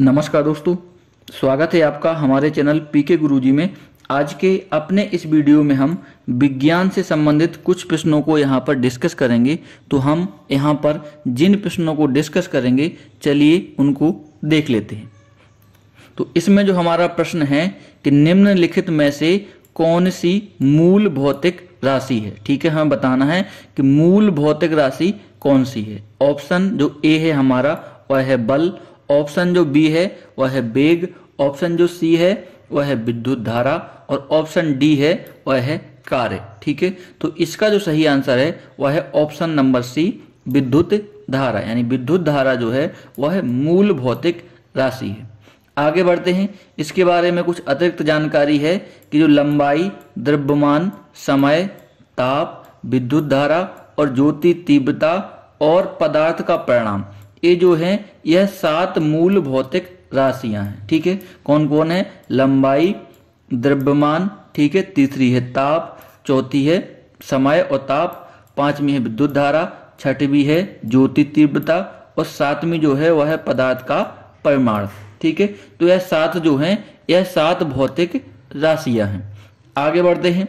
नमस्कार दोस्तों स्वागत है आपका हमारे चैनल पीके गुरुजी में आज के अपने इस वीडियो में हम विज्ञान से संबंधित कुछ प्रश्नों को यहाँ पर डिस्कस करेंगे तो हम यहाँ पर जिन प्रश्नों को डिस्कस करेंगे चलिए उनको देख लेते हैं तो इसमें जो हमारा प्रश्न है कि निम्नलिखित में से कौन सी मूल भौतिक राशि है ठीक है हमें बताना है कि मूल भौतिक राशि कौन सी है ऑप्शन जो ए है हमारा वह है बल ऑप्शन जो बी है वह है बेग ऑप्शन जो सी है वह है विद्युत धारा और ऑप्शन डी है वह है कार्य ठीक है तो इसका जो सही आंसर है वह है ऑप्शन नंबर सी विद्युत धारा यानी विद्युत धारा जो है वह है मूल भौतिक राशि है आगे बढ़ते हैं इसके बारे में कुछ अतिरिक्त जानकारी है कि जो लंबाई द्रव्यमान समय ताप विद्युत धारा और ज्योति तीव्रता और पदार्थ का परिणाम ये जो है यह सात मूल भौतिक राशियां हैं ठीक है कौन कौन है लंबाई द्रव्यमान ठीक है तीसरी है ताप चौथी है समय और ताप पांचवी है विद्युत धारा छठवीं है ज्योति तीव्रता और सातवीं जो है वह है पदार्थ का परिमाण ठीक है तो यह सात जो है यह सात भौतिक राशियां हैं आगे बढ़ते हैं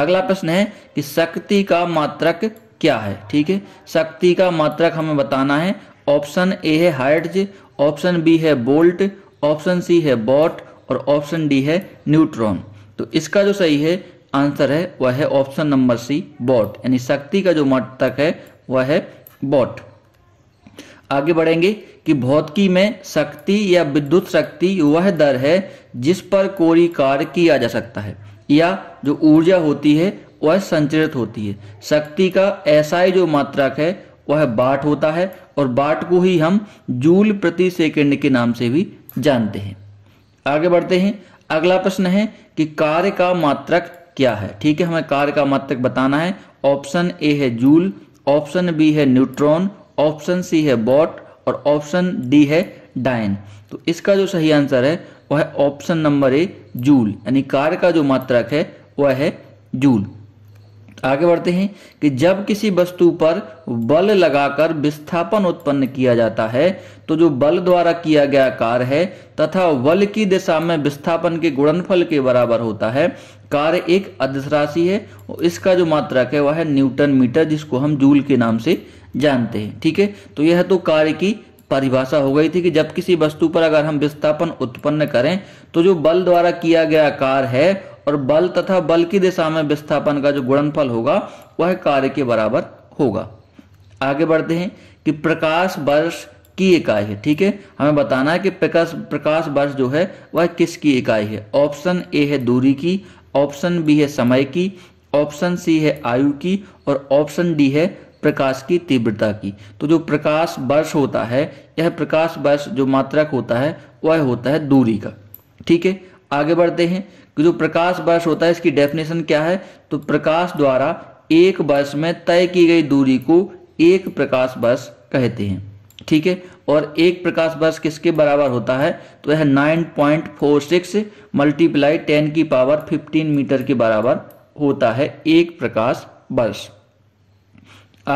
अगला प्रश्न है कि शक्ति का मात्रक क्या है ठीक है शक्ति का मात्रक हमें बताना है ऑप्शन ए है हाइड्ज ऑप्शन बी है बोल्ट ऑप्शन सी है बॉट और ऑप्शन डी है न्यूट्रॉन तो इसका जो सही है आंसर है वह है ऑप्शन नंबर सी बॉट यानी शक्ति का जो मटक है वह है बॉट आगे बढ़ेंगे कि भौतिकी में शक्ति या विद्युत शक्ति वह दर है जिस पर कोई कार्य किया जा सकता है या जो ऊर्जा होती है वह संचरित होती है शक्ति का ऐसा ही जो मात्रक है वह बाट होता है और बाट को ही हम जूल प्रति सेकेंड के नाम से भी जानते हैं आगे बढ़ते हैं अगला प्रश्न है कि कार्य का मात्रक क्या है ठीक है हमें कार्य का मात्रक बताना है ऑप्शन ए है जूल ऑप्शन बी है न्यूट्रॉन ऑप्शन सी है बॉट और ऑप्शन डी है डायन तो इसका जो सही आंसर है वह ऑप्शन नंबर ए जूल यानी कार्य का जो मात्रक है वह है जूल आगे बढ़ते हैं कि जब किसी वस्तु पर बल लगाकर विस्थापन उत्पन्न किया जाता है तो जो बल द्वारा किया गया कार्य है तथा बल की दिशा में विस्थापन के गुणनफल के बराबर होता है कार्य एक अदिश राशि है और इसका जो मात्रक है वह है न्यूटन मीटर जिसको हम जूल के नाम से जानते हैं ठीक है तो यह तो कार्य की परिभाषा हो गई थी कि जब किसी वस्तु पर अगर हम विस्थापन उत्पन्न करें तो जो बल द्वारा किया गया कार्य है और बल तथा बल की दिशा में विस्थापन का जो गुणनफल होगा वह कार्य के बराबर होगा आगे बढ़ते हैं कि प्रकाश वर्ष की इकाई है ठीक है हमें बताना है कि प्रकाश प्रकाश वर्ष जो है वह किसकी इकाई है ऑप्शन ए है दूरी की ऑप्शन बी है समय की ऑप्शन सी है आयु की और ऑप्शन डी है प्रकाश की तीव्रता की तो जो प्रकाश वर्ष होता है यह प्रकाश वर्ष जो मात्रक होता है वह होता है दूरी का ठीक है आगे बढ़ते हैं कि जो प्रकाश वर्ष होता है इसकी डेफिनेशन क्या है तो प्रकाश द्वारा एक वर्ष में तय की गई दूरी को एक प्रकाश वर्ष कहते हैं ठीक है और एक प्रकाश वर्ष किसके बराबर होता है तो यह 9.46 point four six multiply ten की पावर 15 मीटर के बराबर होता है एक प्रकाश वर्ष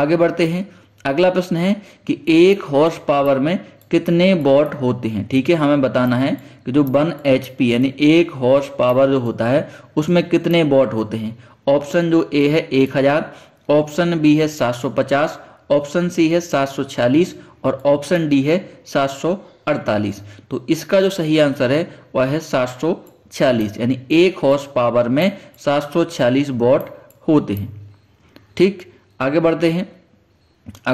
आगे बढ़ते हैं अगला प्रश्न है कि एक हॉर्स पावर में कितने वॉट होते हैं ठीक है हमें बताना है कि जो वन एच पी यानी एक हॉर्स पावर जो होता है उसमें कितने वॉट होते हैं ऑप्शन जो ए है एक हज़ार ऑप्शन बी है सात सौ पचास ऑप्शन सी है सात सौ छियालीस और ऑप्शन डी है सात सौ अड़तालीस तो इसका जो सही आंसर है वह है सात सौ छियालीस यानी एक हॉर्स पावर में सात सौ छियालीस वॉट होते हैं ठीक आगे बढ़ते हैं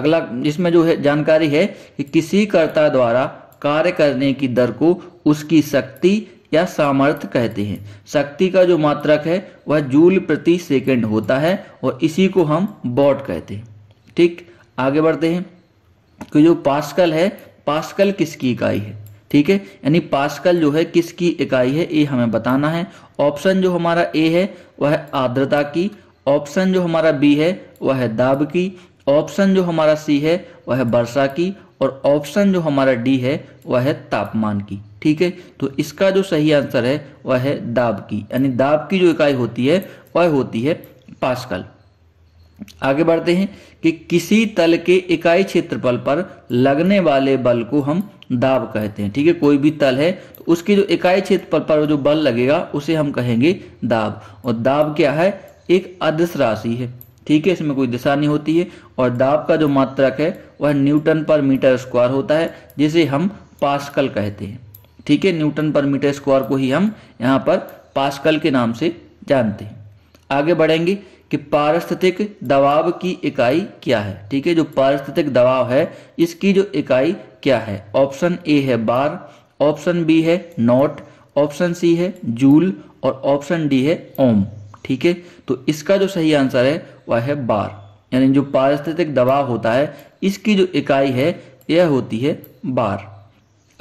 अगला इसमें जो है जानकारी है कि किसी कर्ता द्वारा कार्य करने की दर को उसकी शक्ति या सामर्थ्य कहते हैं शक्ति का जो मात्रक है वह जूल प्रति सेकंड होता है और इसी को हम बॉट कहते हैं ठीक आगे बढ़ते हैं कि जो पास्कल है पास्कल किसकी इकाई है ठीक है यानी पास्कल जो है किसकी इकाई है ये हमें बताना है ऑप्शन जो हमारा ए है वह आर्द्रता की ऑप्शन जो हमारा बी है वह है दाब की ऑप्शन जो हमारा सी है वह है वर्षा की और ऑप्शन जो हमारा डी है वह है तापमान की ठीक है तो इसका जो सही आंसर है वह है दाब की यानी दाब की जो इकाई होती है वह होती है पास्कल आगे बढ़ते हैं कि किसी तल के इकाई क्षेत्रफल पर लगने वाले बल को हम दाब कहते हैं ठीक है कोई भी तल है तो उसकी जो इकाई क्षेत्रफल पर जो बल लगेगा उसे हम कहेंगे दाब और दाब क्या है एक अदृश्य राशि है ठीक है इसमें कोई दिशा नहीं होती है और दाब का जो मात्रक है वह न्यूटन पर मीटर स्क्वायर होता है जिसे हम पास्कल कहते हैं ठीक है न्यूटन पर मीटर स्क्वायर को ही हम यहाँ पर पास्कल के नाम से जानते हैं आगे बढ़ेंगे कि पारस्थितिक दबाव की इकाई क्या है ठीक है जो पारस्थितिक दबाव है इसकी जो इकाई क्या है ऑप्शन ए है बार ऑप्शन बी है नॉट ऑप्शन सी है जूल और ऑप्शन डी है ओम ठीक है तो इसका जो सही आंसर है वह है बार यानी जो पारिस्थितिक दबाव होता है इसकी जो इकाई है यह होती है बार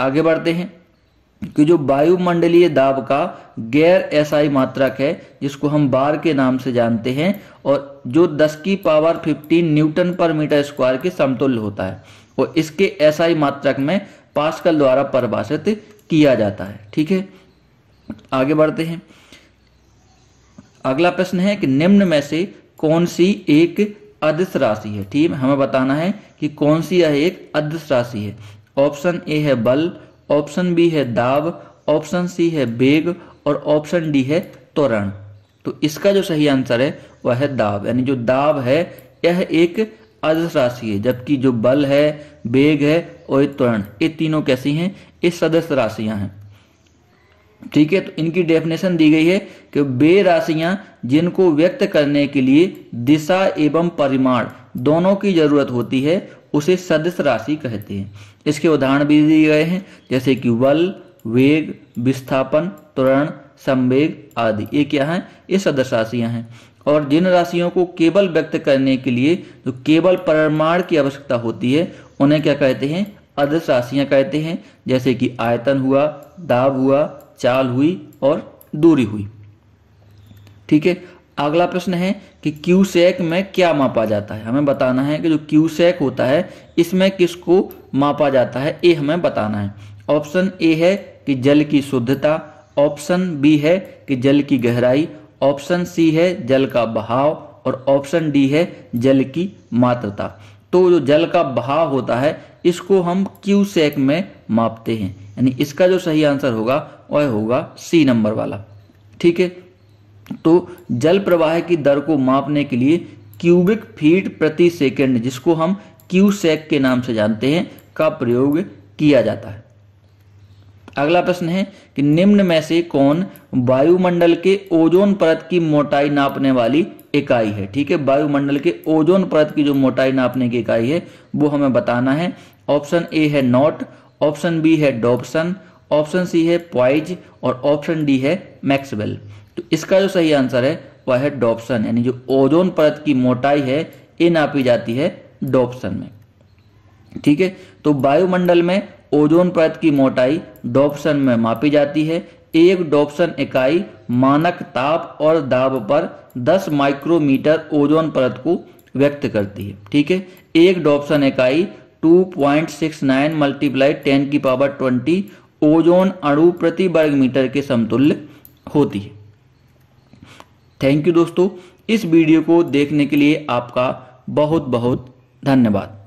आगे बढ़ते हैं कि जो वायुमंडलीय दाब का गैर एसआई मात्रक है जिसको हम बार के नाम से जानते हैं और जो 10 की power 15 newton per metre square के समतुल्य होता है और इसके एसआई मात्रक में पास्कल द्वारा परिभाषित किया जाता है ठीक है आगे बढ़ते हैं अगला प्रश्न है कि निम्न में से कौन सी एक अदृश्य राशि है ठीक है हमें बताना है कि कौन सी यह एक अदृश्य राशि है ऑप्शन ए है बल ऑप्शन बी है दाब ऑप्शन सी है बेग और ऑप्शन डी है त्वरण तो इसका जो सही आंसर है वह है दाब यानी जो दाब है यह एक अदृश्य राशि है जबकि जो बल है बेग है और त्वरण ये तीनों कैसी हैं ये सदस्य राशियां हैं ठीक है तो इनकी डेफिनेशन दी गई है कि वे राशियां जिनको व्यक्त करने के लिए दिशा एवं परिमाण दोनों की जरूरत होती है उसे सदस्य राशि कहते हैं इसके उदाहरण भी दिए गए हैं जैसे कि बल वेग विस्थापन त्वरण संवेग आदि ये क्या है ये सदस्य राशियां हैं और जिन राशियों को केवल व्यक्त करने के लिए जो केवल परिमाण की आवश्यकता होती है उन्हें क्या कहते हैं अदृश राशियां कहते हैं जैसे कि आयतन हुआ दाब हुआ चाल हुई और दूरी हुई ठीक है अगला प्रश्न है कि क्यू सेक में क्या मापा जाता है हमें बताना है कि जो क्यू सेक होता है इसमें किसको मापा जाता है ये हमें बताना है ऑप्शन ए है कि जल की शुद्धता ऑप्शन बी है कि जल की गहराई ऑप्शन सी है जल का बहाव और ऑप्शन डी है जल की मात्रता तो जो जल का बहाव होता है इसको हम क्यू में मापते हैं यानी इसका जो सही आंसर होगा वह होगा सी नंबर वाला ठीक है तो जल प्रवाह की दर को मापने के लिए क्यूबिक फीट प्रति सेकेंड जिसको हम क्यू सेक के नाम से जानते हैं का प्रयोग किया जाता है अगला प्रश्न है कि निम्न में से कौन वायुमंडल के ओजोन परत की मोटाई नापने वाली इकाई है ठीक है वायुमंडल के ओजोन परत की जो मोटाई नापने की इकाई है वो हमें बताना है ऑप्शन ए है नॉट ऑप्शन बी है डॉप्सन ऑप्शन सी है पॉइज और ऑप्शन डी है मैक्सवेल तो इसका जो सही आंसर है वह है डॉप्सन यानी जो ओजोन परत की मोटाई है ये नापी जाती है डॉप्सन में ठीक है तो वायुमंडल में ओजोन परत की मोटाई डॉप्सन में मापी जाती है एक डॉप्सन इकाई मानक ताप और दाब पर 10 माइक्रोमीटर ओजोन परत को व्यक्त करती है ठीक है एक डॉप्सन इकाई 2.69 मल्टीप्लाई टेन की पावर 20 ओजोन अणु प्रति वर्ग मीटर के समतुल्य होती है थैंक यू दोस्तों इस वीडियो को देखने के लिए आपका बहुत बहुत धन्यवाद